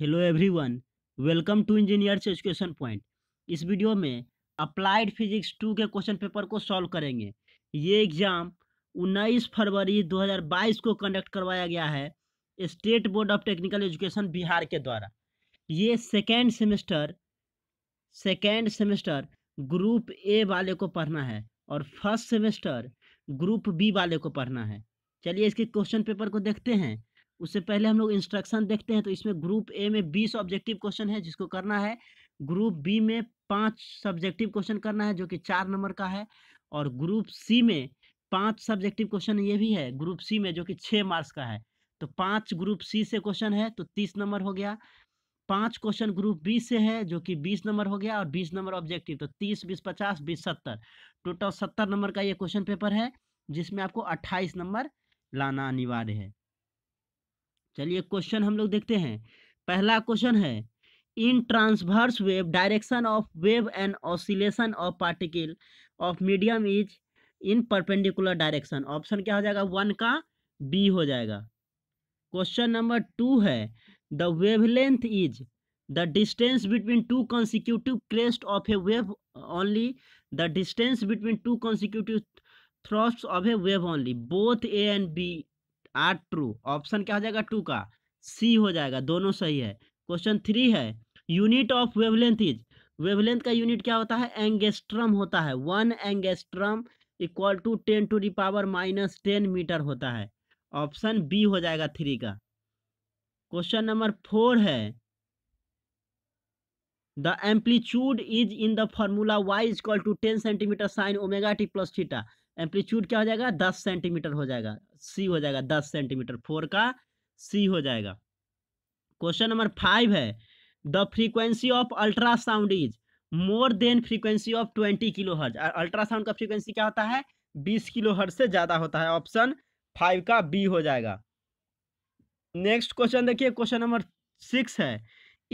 hello everyone welcome to engineers education point इस video में applied physics two के question paper को solve करेंगे ये एग्ज़ाम 19 फरवरी 2022 को कंडक्ट करवाया गया है state board of technical education Bihar के द्वारा ये second semester second semester group A वाले को पढ़ना है और फर्स्ट सेमेस्टर ग्रुप बी वाले को पढ़ना है चलिए इसके क्वेश्चन पेपर को देखते हैं उससे पहले हम लोग इंस्ट्रक्शन देखते हैं तो इसमें ग्रुप ए में बीस ऑब्जेक्टिव क्वेश्चन है जिसको करना है ग्रुप बी में पांच सब्जेक्टिव क्वेश्चन करना है जो कि चार नंबर का है और ग्रुप सी में पांच सब्जेक्टिव क्वेश्चन ये भी है ग्रुप सी में जो कि छः मार्क्स का है तो पांच ग्रुप सी से क्वेश्चन है तो तीस नंबर हो गया पांच क्वेश्चन ग्रुप बी से है जो कि बीस नंबर हो गया और बीस नंबर ऑब्जेक्टिव तो तीस बीस पचास बीस सत्तर टोटल सत्तर नंबर का ये क्वेश्चन पेपर है जिसमें आपको अट्ठाईस नंबर लाना अनिवार्य है चलिए क्वेश्चन हम लोग देखते हैं पहला क्वेश्चन है in transverse wave direction of wave and oscillation of particle of medium is in perpendicular direction option क्या हो जाएगा वन का बी हो जाएगा क्वेश्चन नंबर टू है the wavelength is the distance between two consecutive crest of a wave only the distance between two consecutive trough of a wave only both A and B are true option क्या हो जाएगा to का C हो जाएगा दोनों सही है question three है unit of wavelength is wavelength का यूनिट क्या होता है एंगेस्ट्रम होता है one angstrom equal to ten to the power minus ten metre होता है ऑप्शन बी हो जाएगा थ्री का क्वेश्चन नंबर फोर है the amplitude is in the formula Y is equal to ten centimetre sine omega T plus theta amplitude क्या हो जाएगा दस सेंटीमीटर हो जाएगा सी हो जाएगा दस सेंटीमीटर फोर का सी हो जाएगा क्वेश्चन नंबर फाइव है the frequency of ultrasound is more than frequency of twenty kilo hertz ultrasound का फ्रीक्वेंसी क्या होता है बीस किलो हर्ज से ज़्यादा होता है ऑप्शन फाइव का बी हो जाएगा नेक्स्ट क्वेश्चन देखिए क्वेश्चन नंबर सिक्स है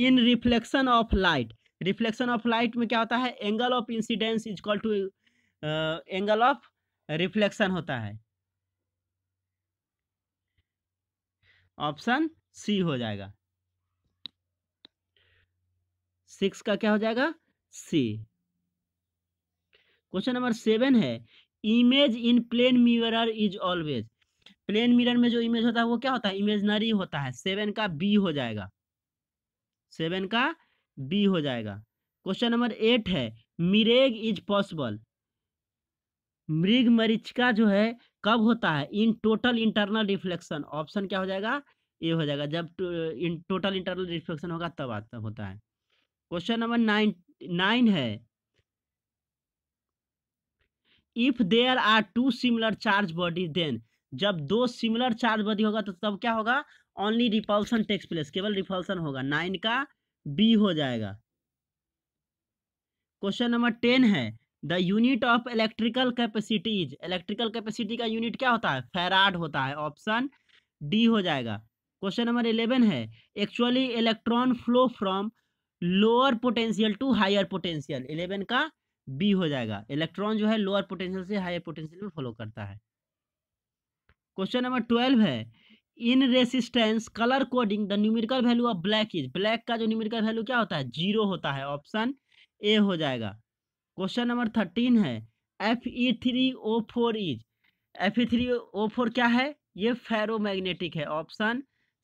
in reflection of light reflection of light में क्या होता है angle of incidence is equal to angle of reflection होता है ऑप्शन सी हो जाएगा सिक्स का क्या हो जाएगा सी क्वेश्चन नंबर सेवन है image in plane mirror is always plane mirror में जो इमेज होता है वो क्या होता है इमेजनरी होता है सेवन का बी हो जाएगा सेवन का बी हो जाएगा क्वेश्चन नंबर एट है मिरेग इज पॉसिबल मृग मरीचिका जो है कब होता है in total internal reflection option क्या हो जाएगा ए हो जाएगा जब इन टोटल इंटरनल रिफ्लेक्शन होगा तब आता होता है क्वेश्चन नंबर नाइन नाइन है if there are two similar charge body then जब दो सिमिलर चार्ज बॉडी होगा तो तब क्या होगा ओनली रिपल्सन टेक्स प्लेस केवल रिपल्सन होगा नाइन का बी हो जाएगा क्वेश्चन नंबर टेन है the unit of electrical capacities electrical capacity का यूनिट क्या होता है फेराड होता है ऑप्शन डी हो जाएगा क्वेश्चन नंबर इलेवन है actually electron flow from lower potential to higher potential eleven का बी हो जाएगा इलेक्ट्रॉन जो है लोअर पोटेंशियल से हायर पोटेंशियल में फॉलो करता है क्वेश्चन नंबर ट्वेल्व है in resistance colour coding the numerical value of black is black का जो न्यूमेरिकल वैल्यू क्या होता है जीरो होता है ऑप्शन ए हो जाएगा क्वेश्चन नंबर थर्टीन है F E three O four is F E three O four क्या है ये फेरोमैग्नेटिक है ऑप्शन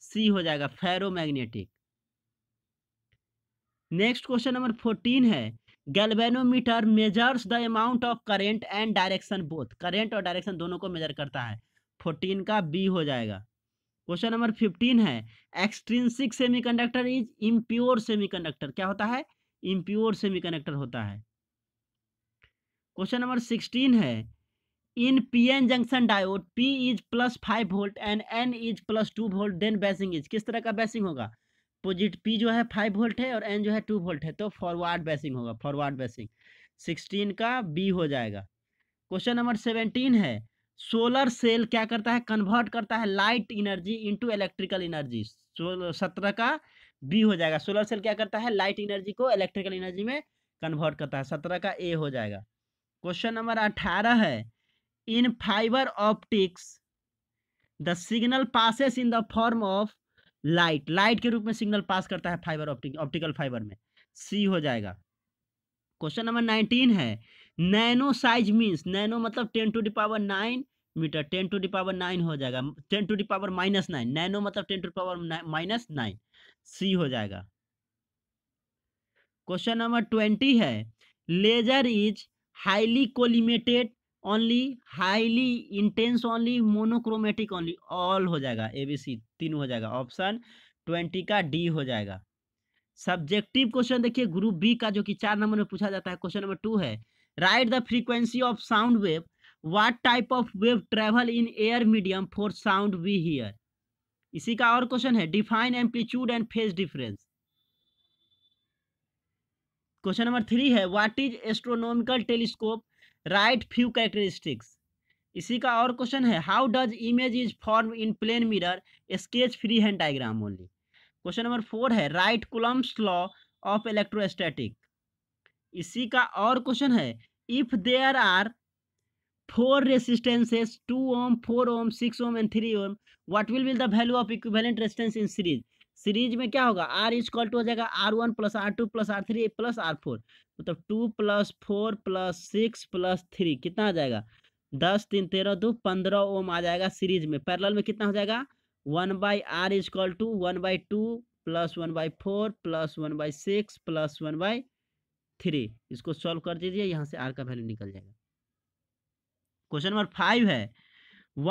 सी हो जाएगा ferromagnetic next question number fourteen है galvanometer measures the amount of current and direction both current और direction दोनों को मेजर करता है फोर्टीन का बी हो जाएगा क्वेश्चन नंबर फिफ्टीन है extrinsic semiconductor is impure semiconductor क्या होता है इम्प्योर सेमीकंडक्टर होता है क्वेश्चन नंबर सिक्सटीन है in P N junction diode P is plus five volt and N is plus two volt then biasing is किस तरह का बैसिंग होगा पोजिट पी जो है फाइव वोल्ट है और एन जो है टू वोल्ट है तो फॉरवर्ड बैसिंग होगा फॉरवर्ड बैसिंग सिक्सटीन का बी हो जाएगा क्वेश्चन नंबर सेवेंटीन है सोलर सेल क्या करता है कन्वर्ट करता है light energy into electrical energy सत्रह का बी हो जाएगा सोलर सेल क्या करता है लाइट इनर्जी को इलेक्ट्रिकल इनर्जी में कन्वर्ट करता है सत्रह का ए हो जाएगा क्वेश्चन नंबर अठारह है in fibre optics the signal passes in the form of light light के रूप में सिग्नल पास करता है फाइबर ऑप्टिक ऑप्टिकल फाइबर में सी हो जाएगा क्वेश्चन नंबर नाइनटीन है नैनो साइज मीन्स नैनो मतलब ten to the power nine metre ten to the power nine हो जाएगा ten to the power minus nine nano मतलब ten to the power minus nine C हो जाएगा क्वेश्चन नंबर ट्वेंटी है laser is highly collimated only highly intense only monochromatic only all हो जाएगा A B C तीन हो जाएगा ऑप्शन ट्वेंटी का डी हो जाएगा सब्जेक्टिव क्वेश्चन देखिए ग्रुप बी का जो कि चार नंबर में पूछा जाता है क्वेश्चन नंबर टू है write the frequency of sound wave what type of wave travel in air medium for sound we hear इसी का और क्वेश्चन है define amplitude and phase difference question number three है what is astronomical telescope write few characteristics इसी का और question है how does image is form in plane mirror sketch free hand diagram only question number four है write Coulomb's law of electrostatic इसी का और question है if there are four resistances two ohm four ohm six ohm and three ohm what will be the value of equivalent resistance in series series में क्या होगा R is equal to हो जाएगा R one plus R two plus R three plus R four मतलब two plus four plus six plus three कितना आ जाएगा दस तीन तेरह दो पंद्रह ओम आ जाएगा सीरीज में पैरल में कितना हो जाएगा one by R is equal to one by two plus one by four plus one by six plus one by three इसको सॉल्व कर दीजिए यहाँ से आर का वैल्यू निकल जाएगा क्वेश्चन नंबर फाइव है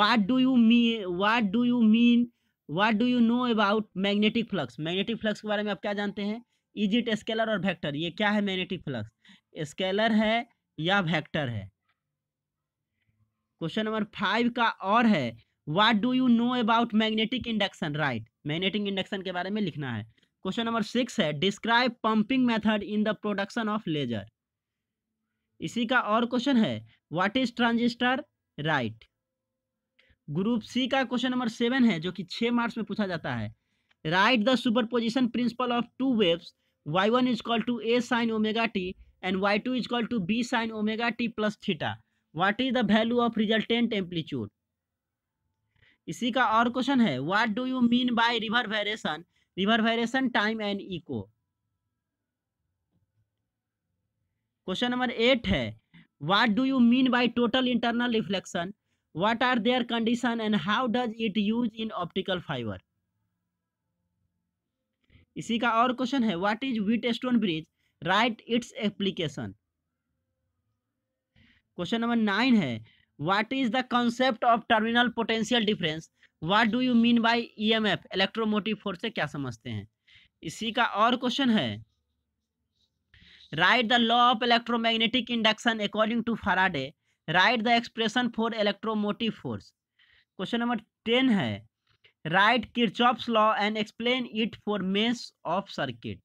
what do you mean what do you mean what do you know about magnetic flux magnetic flux के बारे में आप क्या जानते हैं इज इट स्केलर और वेक्टर ये क्या है मैग्नेटिक फ्लक्स स्केलर है या वेक्टर है क्वेश्चन नंबर फाइव का और है what do you know about magnetic induction write magnetic induction के बारे में लिखना है क्वेश्चन नंबर सिक्स है describe pumping method in the production of laser इसी का और क्वेश्चन है what is transistor write group C का क्वेश्चन नंबर सेवन है जो कि छः मार्क्स में पूछा जाता है write the superposition principle of two waves Y one is equal to A sine omega T and Y two is equal to B sine omega T plus theta what is the value of resultant amplitude इसी का और question है what do you mean by reverberation reverberation time and echo question number eight है what do you mean by total internal reflection what are their condition and how does it use in optical fiber इसी का और question है what is Wheatstone bridge write its application question number nine है what is the concept of terminal potential difference what do you mean by EMF electromotive force से क्या समझते हैं इसी का और क्वेश्चन है write the law of electromagnetic induction according to Faraday write the expression for electromotive force question number ten है write Kirchhoff's law and explain it for mesh of circuit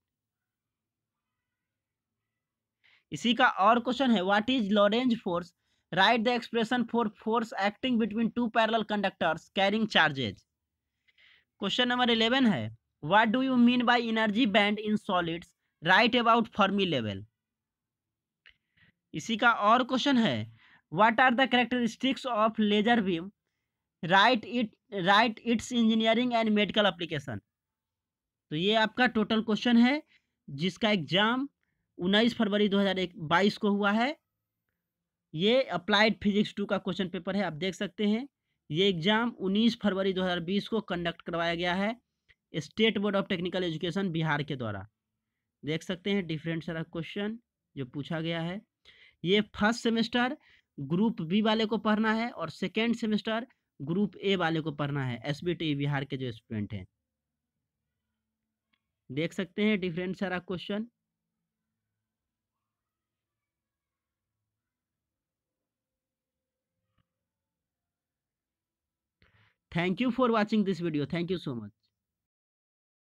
इसी का और क्वेश्चन है what is Lorentz force write the expression for force acting between two parallel conductors carrying charges question number eleven है what do you mean by energy band in solids write about Fermi level इसी का और question है what are the characteristics of laser beam write it write its engineering and medical application तो ये आपका total question है जिसका exam 19 फरवरी 2022 को हुआ है ये अप्लाइड फिजिक्स टू का क्वेश्चन पेपर है आप देख सकते हैं ये एग्ज़ाम 19 फरवरी 2020 को कंडक्ट करवाया गया है state board of technical education Bihar के द्वारा देख सकते हैं डिफरेंट सारा क्वेश्चन जो पूछा गया है ये फर्स्ट सेमेस्टर ग्रुप बी वाले को पढ़ना है और सेकेंड सेमेस्टर ग्रुप ए वाले को पढ़ना है एस e बिहार के जो स्टूडेंट हैं देख सकते हैं डिफरेंट सारा question thank you for watching this video thank you so much